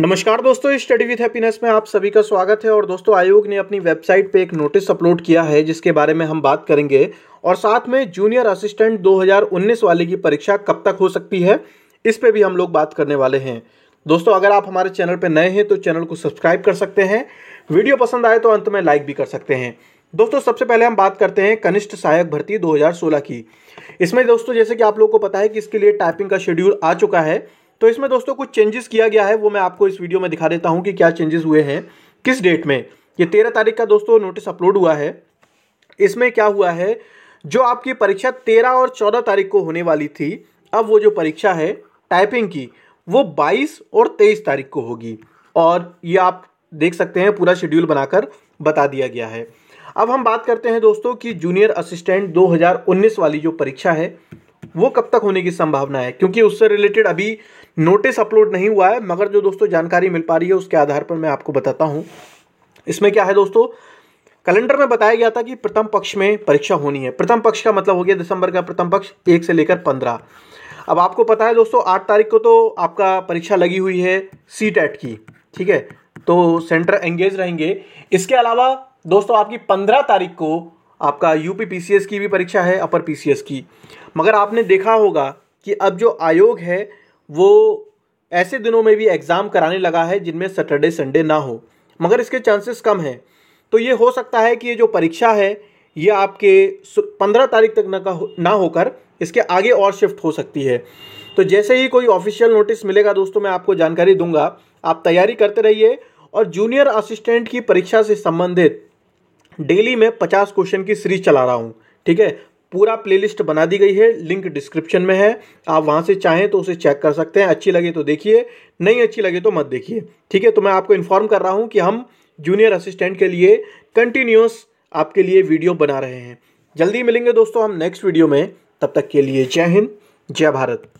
नमस्कार दोस्तों study with happiness में आप सभी का स्वागत है और दोस्तों आयोग ने अपनी वेबसाइट पे एक नोटिस अपलोड किया है जिसके बारे में हम बात करेंगे और साथ में जूनियर असिस्टेंट 2019 वाले की परीक्षा कब तक हो सकती है इस पे भी हम लोग बात करने वाले हैं दोस्तों अगर आप हमारे चैनल पर नए हैं तो चैनल को सब्सक्राइब कर सकते हैं वीडियो पसंद आए तो अंत में लाइक भी कर सकते हैं दोस्तों सबसे पहले हम बात करते हैं कनिष्ठ सहायक भर्ती 2016 की इसमें दोस्तों जैसे कि आप लोग को पता है कि इसके लिए टाइपिंग का शेड्यूल आ चुका है तो इसमें दोस्तों कुछ चेंजेस किया गया है वो मैं आपको इस वीडियो में दिखा देता हूँ कि क्या चेंजेस हुए हैं किस डेट में ये तेरह तारीख का दोस्तों नोटिस अपलोड हुआ है इसमें क्या हुआ है जो आपकी परीक्षा तेरह और चौदह तारीख को होने वाली थी अब वो जो परीक्षा है टाइपिंग की वो बाईस और तेईस तारीख को होगी और ये आप देख सकते हैं पूरा शेड्यूल बनाकर बता दिया गया है अब हम बात करते हैं दोस्तों कि जूनियर असिस्टेंट 2019 वाली जो परीक्षा है वो कब तक होने की संभावना है क्योंकि उससे रिलेटेड अभी नोटिस अपलोड नहीं हुआ है मगर जो दोस्तों जानकारी मिल पा रही है उसके आधार पर मैं आपको बताता हूँ इसमें क्या है दोस्तों कैलेंडर में बताया गया था कि प्रथम पक्ष में परीक्षा होनी है प्रथम पक्ष का मतलब हो गया दिसंबर का प्रथम पक्ष एक से लेकर पंद्रह अब आपको पता है दोस्तों आठ तारीख को तो आपका परीक्षा लगी हुई है सी टेट e की ठीक है तो सेंटर एंगेज रहेंगे इसके अलावा दोस्तों आपकी पंद्रह तारीख को आपका UP P P C S की भी परीक्षा है अपर पी सी एस की मगर आपने देखा होगा कि अब जो आयोग है वो ऐसे दिनों में भी एग्ज़ाम कराने लगा है जिनमें सैटरडे संडे ना हो मगर इसके चांसेस कम हैं तो ये हो सकता है कि ये जो परीक्षा है ये आपके पंद्रह तारीख तक ना का ना होकर इसके आगे और शिफ्ट हो सकती है तो जैसे ही कोई ऑफिशियल नोटिस मिलेगा दोस्तों मैं आपको जानकारी दूंगा आप तैयारी करते रहिए और जूनियर असिस्टेंट की परीक्षा से संबंधित डेली में पचास क्वेश्चन की सीरीज चला रहा हूँ ठीक है पूरा प्लेलिस्ट बना दी गई है लिंक डिस्क्रिप्शन में है आप वहाँ से चाहें तो उसे चेक कर सकते हैं अच्छी लगे तो देखिए नहीं अच्छी लगे तो मत देखिए ठीक है तो मैं आपको इन्फॉर्म कर रहा हूँ कि हम जूनियर असिस्टेंट के लिए कंटिन्यूस आपके लिए वीडियो बना रहे हैं जल्दी मिलेंगे दोस्तों हम नेक्स्ट वीडियो में तब तक के लिए जय हिंद जय भारत